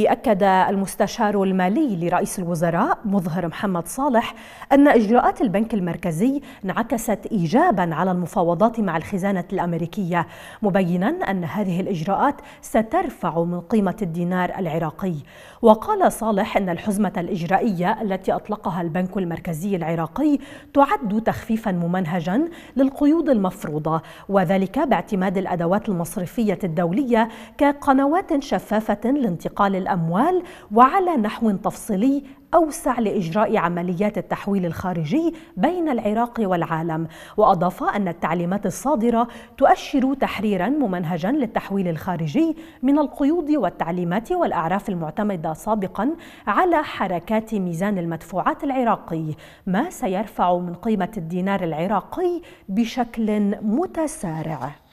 أكد المستشار المالي لرئيس الوزراء مظهر محمد صالح أن إجراءات البنك المركزي انعكست إيجابا على المفاوضات مع الخزانة الأمريكية مبينا أن هذه الإجراءات سترفع من قيمة الدينار العراقي وقال صالح أن الحزمة الإجرائية التي أطلقها البنك المركزي العراقي تعد تخفيفا ممنهجا للقيود المفروضة وذلك باعتماد الأدوات المصرفية الدولية كقنوات شفافة لانتقال الأموال وعلى نحو تفصيلي أوسع لإجراء عمليات التحويل الخارجي بين العراق والعالم وأضاف أن التعليمات الصادرة تؤشر تحريرا ممنهجا للتحويل الخارجي من القيود والتعليمات والأعراف المعتمدة سابقا على حركات ميزان المدفوعات العراقي ما سيرفع من قيمة الدينار العراقي بشكل متسارع